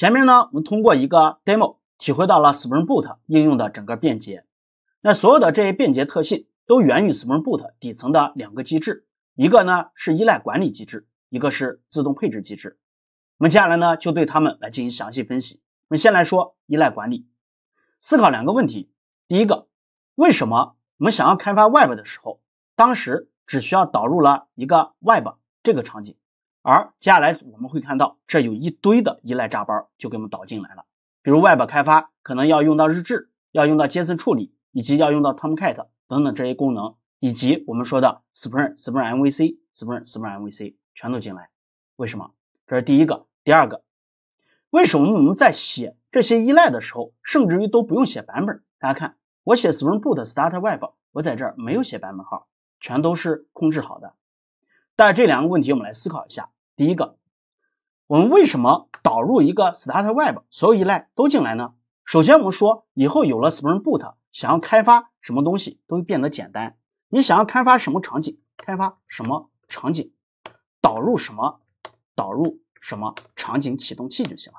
前面呢，我们通过一个 demo 体会到了 Spring Boot 应用的整个便捷。那所有的这些便捷特性都源于 Spring Boot 底层的两个机制，一个呢是依赖管理机制，一个是自动配置机制。我们接下来呢就对它们来进行详细分析。我们先来说依赖管理，思考两个问题：第一个，为什么我们想要开发 Web 的时候，当时只需要导入了一个 Web 这个场景？而接下来我们会看到，这有一堆的依赖炸包就给我们导进来了。比如 Web 开发可能要用到日志，要用到 JSON 处理，以及要用到 Tomcat 等等这些功能，以及我们说的 Spring、Spring MVC、Spring、Spring MVC 全都进来。为什么？这是第一个。第二个，为什么我们在写这些依赖的时候，甚至于都不用写版本？大家看，我写 Spring Boot Starter Web，我在这儿没有写版本号，全都是控制好的。在这两个问题，我们来思考一下。第一个，我们为什么导入一个 starter web，所有依赖都进来呢？首先，我们说以后有了 Spring Boot，想要开发什么东西都会变得简单。你想要开发什么场景，开发什么场景，导入什么，导入什么场景启动器就行了。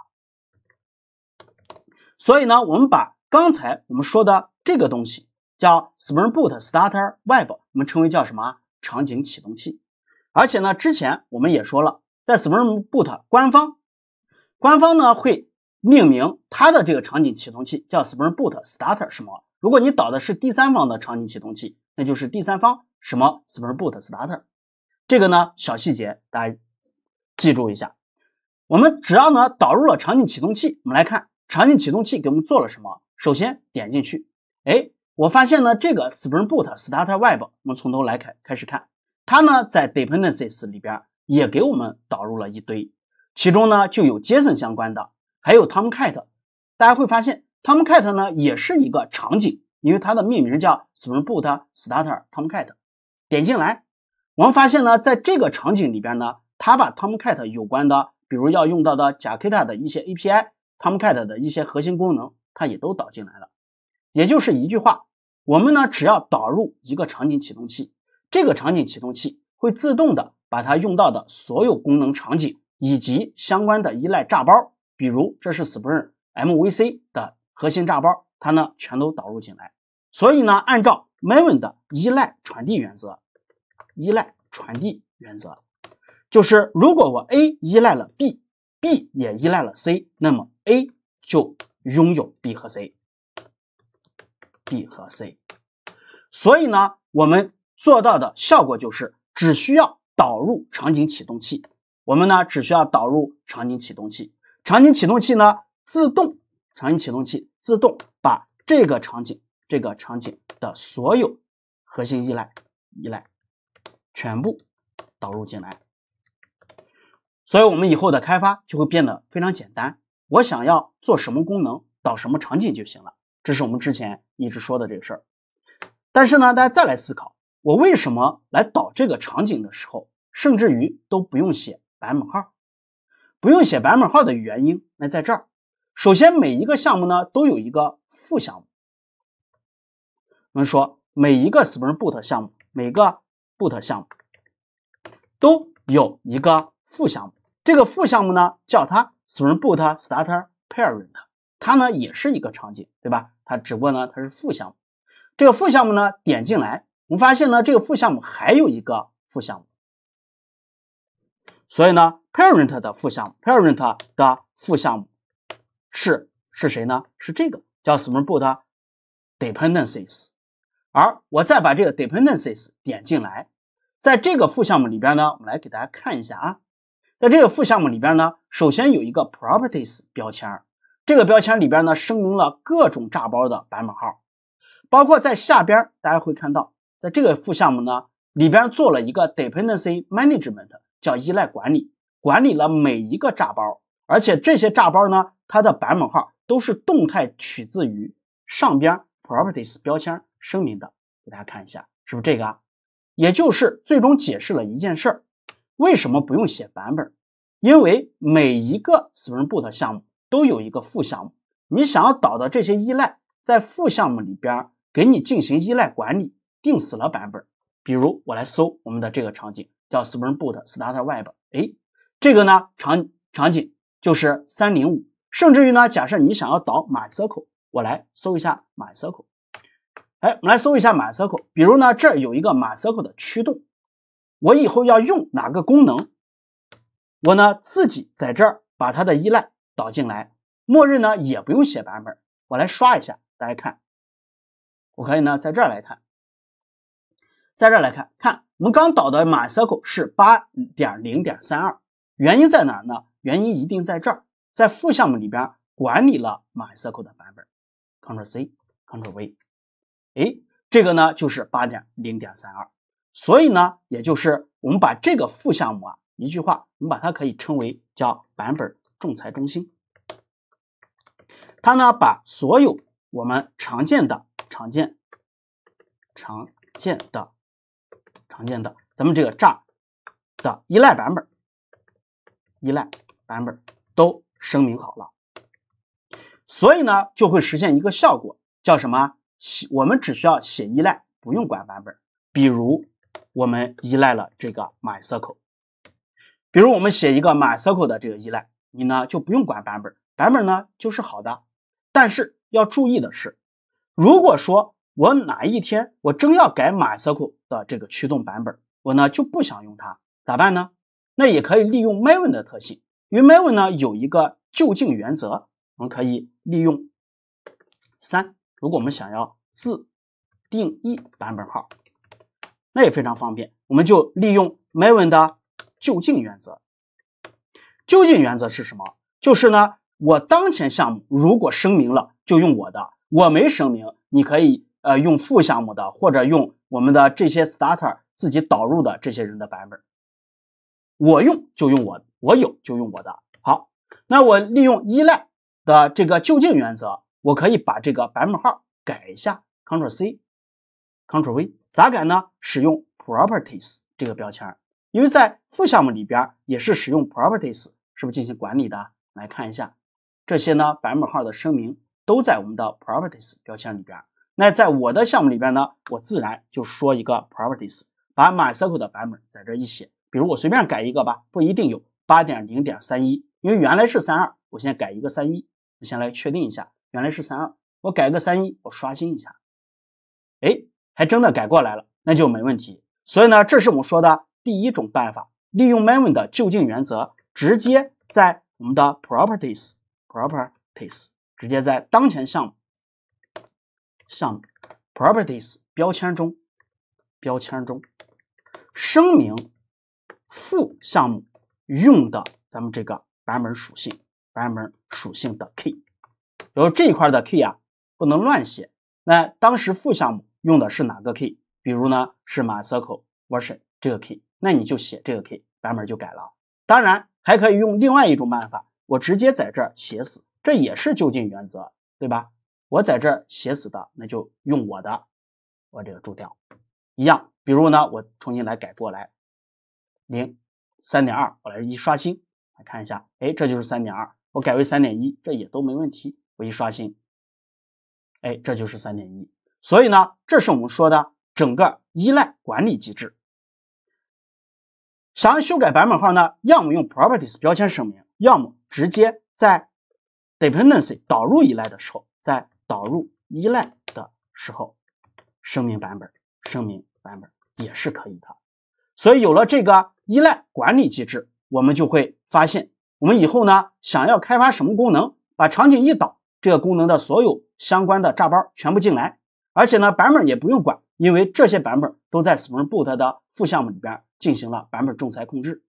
所以呢，我们把刚才我们说的这个东西叫 Spring Boot starter web，我们称为叫什么场景启动器？而且呢，之前我们也说了，在 Spring Boot 官方，官方呢会命名它的这个场景启动器叫 Spring Boot Starter 什么？如果你导的是第三方的场景启动器，那就是第三方什么 Spring Boot Starter。这个呢，小细节大家记住一下。我们只要呢导入了场景启动器，我们来看场景启动器给我们做了什么。首先点进去，哎，我发现呢这个 Spring Boot Starter Web，我们从头来开开始看。它呢，在 dependencies 里边也给我们导入了一堆，其中呢就有 JSON 相关的，还有 Tomcat。大家会发现，Tomcat 呢也是一个场景，因为它的命名叫 Spring Boot Starter Tomcat。点进来，我们发现呢，在这个场景里边呢，它把 Tomcat 有关的，比如要用到的 j a k a t a 的一些 API，Tomcat 的一些核心功能，它也都导进来了。也就是一句话，我们呢只要导入一个场景启动器。这个场景启动器会自动的把它用到的所有功能场景以及相关的依赖炸包，比如这是 Spring MVC 的核心炸包，它呢全都导入进来。所以呢，按照 Maven 的依赖传递原则，依赖传递原则就是，如果我 A 依赖了 B，B 也依赖了 C，那么 A 就拥有 B 和 C，B 和 C。所以呢，我们。做到的效果就是只需要导入场景启动器，我们呢只需要导入场景启动器，场景启动器呢自动场景启动器自动把这个场景这个场景的所有核心依赖依赖全部导入进来，所以我们以后的开发就会变得非常简单。我想要做什么功能，导什么场景就行了。这是我们之前一直说的这个事儿。但是呢，大家再来思考。我为什么来导这个场景的时候，甚至于都不用写版本号，不用写版本号的原因，那在这儿，首先每一个项目呢都有一个副项目，我们说每一个 Spring Boot 项目，每个 Boot 项目都有一个副项目，这个副项目呢叫它 Spring Boot Starter Parent，它呢也是一个场景，对吧？它只不过呢它是副项目，这个副项目呢点进来。我们发现呢，这个副项目还有一个副项目，所以呢，parent 的副项，parent 的副项目是是谁呢？是这个叫 smoot dependencies。而我再把这个 dependencies 点进来，在这个副项目里边呢，我们来给大家看一下啊，在这个副项目里边呢，首先有一个 properties 标签，这个标签里边呢，声明了各种炸包的版本号，包括在下边大家会看到。在这个副项目呢里边做了一个 dependency management，叫依赖管理，管理了每一个炸包，而且这些炸包呢，它的版本号都是动态取自于上边 properties 标签声明的。给大家看一下，是不是这个？啊？也就是最终解释了一件事儿：为什么不用写版本？因为每一个 Spring Boot 项目都有一个副项目，你想要导的这些依赖，在副项目里边给你进行依赖管理。定死了版本，比如我来搜我们的这个场景叫 Spring Boot Starter Web，哎，这个呢场场景就是三零五，甚至于呢，假设你想要导马 y s q l 我来搜一下马 y s q l 哎，我们来搜一下马 y s q l 比如呢，这有一个马 y s q l 的驱动，我以后要用哪个功能，我呢自己在这儿把它的依赖导进来，默认呢也不用写版本，我来刷一下，大家看，我可以呢在这儿来看。在这来看，看我们刚导的 MySQL 是八点零点三二，原因在哪呢？原因一定在这儿，在副项目里边管理了 MySQL 的版本。Ctrl+C，Ctrl+V，哎，这个呢就是八点零点三二。所以呢，也就是我们把这个副项目啊，一句话，我们把它可以称为叫版本仲裁中心。它呢把所有我们常见的、常见、常见的。常见的，咱们这个炸的依赖版本，依赖版本都声明好了，所以呢，就会实现一个效果，叫什么？写我们只需要写依赖，不用管版本。比如我们依赖了这个 m y s q l 比如我们写一个 m y s q l 的这个依赖，你呢就不用管版本，版本呢就是好的。但是要注意的是，如果说我哪一天我真要改 MySQL 的这个驱动版本，我呢就不想用它，咋办呢？那也可以利用 Maven 的特性，因为 Maven 呢有一个就近原则，我们可以利用三。如果我们想要自定义版本号，那也非常方便，我们就利用 Maven 的就近原则。就近原则是什么？就是呢，我当前项目如果声明了就用我的，我没声明，你可以。呃，用副项目的或者用我们的这些 starter 自己导入的这些人的版本，我用就用我，我有就用我的。好，那我利用依赖的这个就近原则，我可以把这个版本号改一下。c t r l C，c t r l V，咋改呢？使用 properties 这个标签，因为在副项目里边也是使用 properties 是不是进行管理的？来看一下，这些呢版本号的声明都在我们的 properties 标签里边。那在我的项目里边呢，我自然就说一个 properties，把 my s q l 的版本在这一写，比如我随便改一个吧，不一定有八点零点三一，因为原来是三二，我现在改一个三一，我先来确定一下，原来是三二，我改个三一，我刷新一下，哎，还真的改过来了，那就没问题。所以呢，这是我们说的第一种办法，利用 Maven 的就近原则，直接在我们的 properties properties，直接在当前项目。项目 properties 标签中，标签中声明父项目用的咱们这个版本属性，版本属性的 key。然后这一块的 key 啊，不能乱写。那当时父项目用的是哪个 key？比如呢，是 mycircle version 这个 key，那你就写这个 key，版本就改了。当然还可以用另外一种办法，我直接在这儿写死，这也是就近原则，对吧？我在这写死的，那就用我的，我这个注掉一样。比如呢，我重新来改过来，零三点二，我来一刷新，来看一下，哎，这就是三点二。我改为三点一，这也都没问题。我一刷新，哎，这就是三点一。所以呢，这是我们说的整个依赖管理机制。想要修改版本号呢，要么用 properties 标签声明，要么直接在 dependency 导入依赖的时候在导入依赖的时候，声明版本，声明版本也是可以的。所以有了这个依赖管理机制，我们就会发现，我们以后呢，想要开发什么功能，把场景一导，这个功能的所有相关的炸包全部进来，而且呢，版本也不用管，因为这些版本都在 Spring Boot 的副项目里边进行了版本仲裁控制。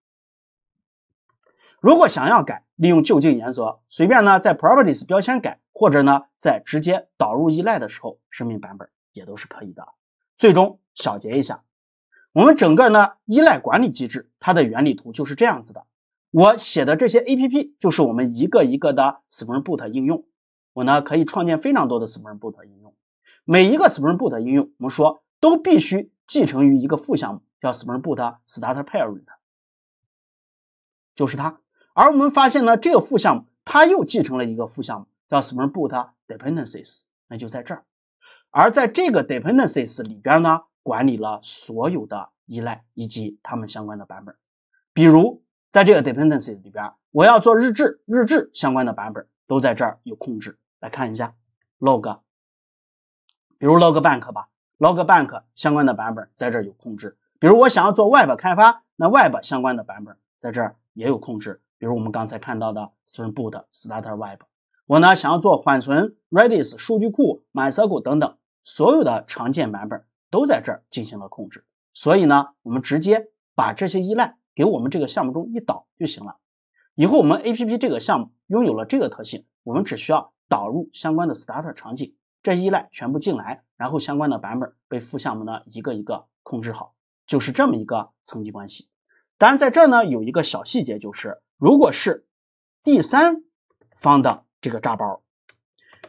如果想要改，利用就近原则，随便呢在 properties 标签改，或者呢在直接导入依赖的时候声明版本也都是可以的。最终小结一下，我们整个呢依赖管理机制它的原理图就是这样子的。我写的这些 A P P 就是我们一个一个的 Spring Boot 应用，我呢可以创建非常多的 Spring Boot 应用，每一个 Spring Boot 应用我们说都必须继承于一个副项目，叫 Spring Boot Starter Parent，就是它。而我们发现呢，这个负项目它又继承了一个负项目叫 Spring Boot Dependencies，那就在这儿。而在这个 Dependencies 里边呢，管理了所有的依赖以及它们相关的版本。比如在这个 Dependencies 里边，我要做日志，日志相关的版本都在这儿有控制。来看一下 Log，比如 Log Bank 吧，Log Bank 相关的版本在这儿有控制。比如我想要做 Web 开发，那 Web 相关的版本在这儿也有控制。比如我们刚才看到的 Spring Boot Starter Web，我呢想要做缓存 Redis 数据库 MySQL 等等，所有的常见版本都在这儿进行了控制。所以呢，我们直接把这些依赖给我们这个项目中一导就行了。以后我们 A P P 这个项目拥有了这个特性，我们只需要导入相关的 Starter 场景，这依赖全部进来，然后相关的版本被副项目呢一个一个控制好，就是这么一个层级关系。当然在这儿呢有一个小细节就是。如果是第三方的这个炸包，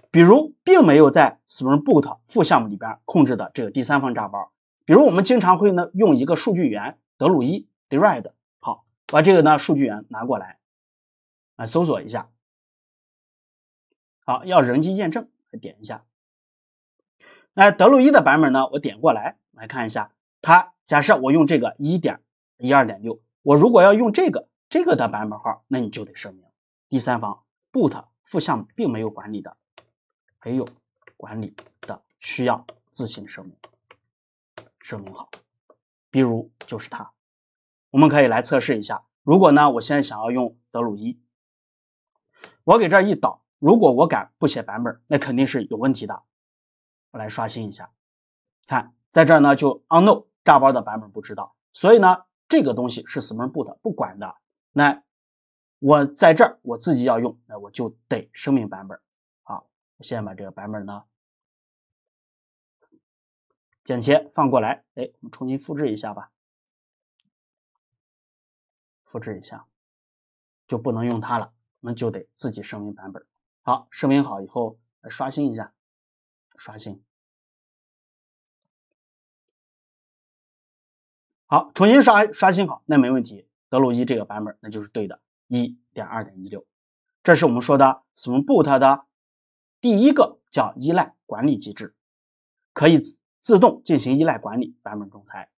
比如并没有在 Spring Boot 副项目里边控制的这个第三方炸包，比如我们经常会呢用一个数据源德鲁伊 d e r i d 好，把这个呢数据源拿过来，来搜索一下，好，要人机验证，来点一下。那德鲁伊的版本呢，我点过来来看一下，它假设我用这个一点一二点六，我如果要用这个。这个的版本号，那你就得声明。第三方 boot 负项目并没有管理的，没有管理的需要自行声明声明好。比如就是它，我们可以来测试一下。如果呢，我现在想要用德鲁伊，我给这一导。如果我敢不写版本，那肯定是有问题的。我来刷新一下，看在这儿呢就 unknown 包的版本不知道，所以呢，这个东西是 s m a r t boot 不管的。那我在这儿我自己要用，那我就得声明版本好，我现在把这个版本呢剪切放过来，哎，我们重新复制一下吧。复制一下，就不能用它了，我们就得自己声明版本。好，声明好以后，刷新一下，刷新。好，重新刷刷新好，那没问题。德鲁伊这个版本，那就是对的，一点二点一六，这是我们说的 Spring Boot 的第一个叫依赖管理机制，可以自动进行依赖管理版本仲裁。